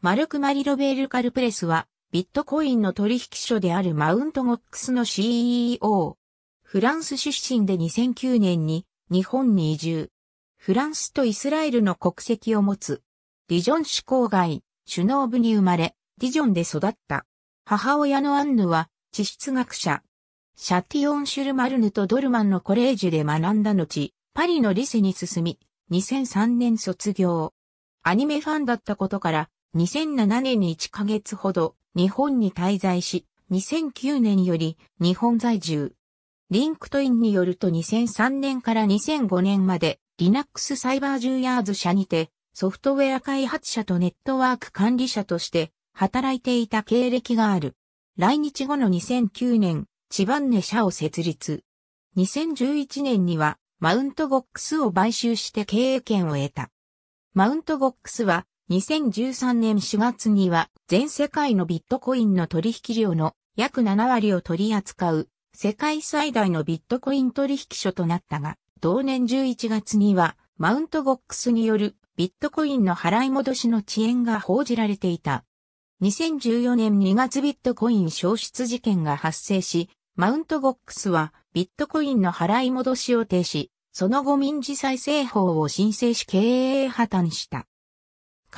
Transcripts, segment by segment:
マルク・マリロベール・カルプレスは、ビットコインの取引所であるマウントゴックスの CEO。フランス出身で2009年に日本に移住。フランスとイスラエルの国籍を持つ。ディジョン市郊外、首脳部に生まれ、ディジョンで育った。母親のアンヌは、地質学者。シャティオン・シュルマルヌとドルマンのコレージュで学んだ後、パリのリセに進み、2003年卒業。アニメファンだったことから、2007年に1ヶ月ほど日本に滞在し、2009年より日本在住。リンクトインによると2003年から2005年まで Linux サイバージュヤーズ社にてソフトウェア開発者とネットワーク管理者として働いていた経歴がある。来日後の2009年、チバンネ社を設立。2011年にはマウントゴックスを買収して経営権を得た。マウントゴックスは2013年4月には全世界のビットコインの取引量の約7割を取り扱う世界最大のビットコイン取引所となったが、同年11月にはマウントゴックスによるビットコインの払い戻しの遅延が報じられていた。2014年2月ビットコイン消失事件が発生し、マウントゴックスはビットコインの払い戻しを停止、その後民事再生法を申請し経営破綻した。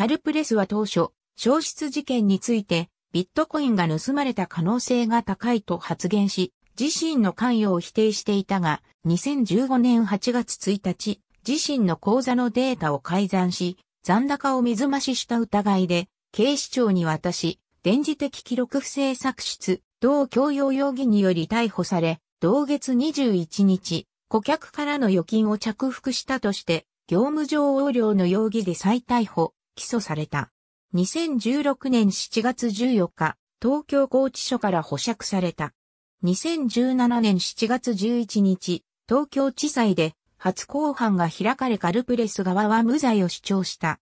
カルプレスは当初、消失事件について、ビットコインが盗まれた可能性が高いと発言し、自身の関与を否定していたが、2015年8月1日、自身の口座のデータを改ざんし、残高を水増しした疑いで、警視庁に渡し、電磁的記録不正作出、同共用容疑により逮捕され、同月21日、顧客からの預金を着服したとして、業務上横領の容疑で再逮捕、起訴された。2016年7月14日、東京拘置所から保釈された。2017年7月11日、東京地裁で初公判が開かれカルプレス側は無罪を主張した。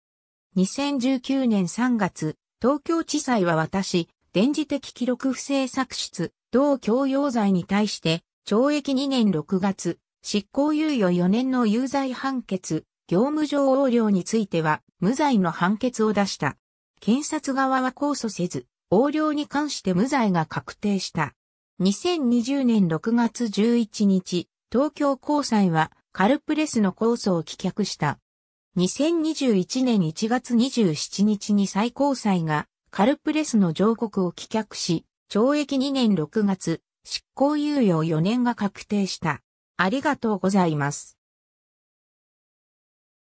2019年3月、東京地裁は私、電磁的記録不正作出、同共用罪に対して、懲役2年6月、執行猶予4年の有罪判決、業務上横領については無罪の判決を出した。検察側は控訴せず、横領に関して無罪が確定した。2020年6月11日、東京高裁はカルプレスの控訴を棄却した。2021年1月27日に最高裁がカルプレスの上告を棄却し、懲役2年6月、執行猶予4年が確定した。ありがとうございます。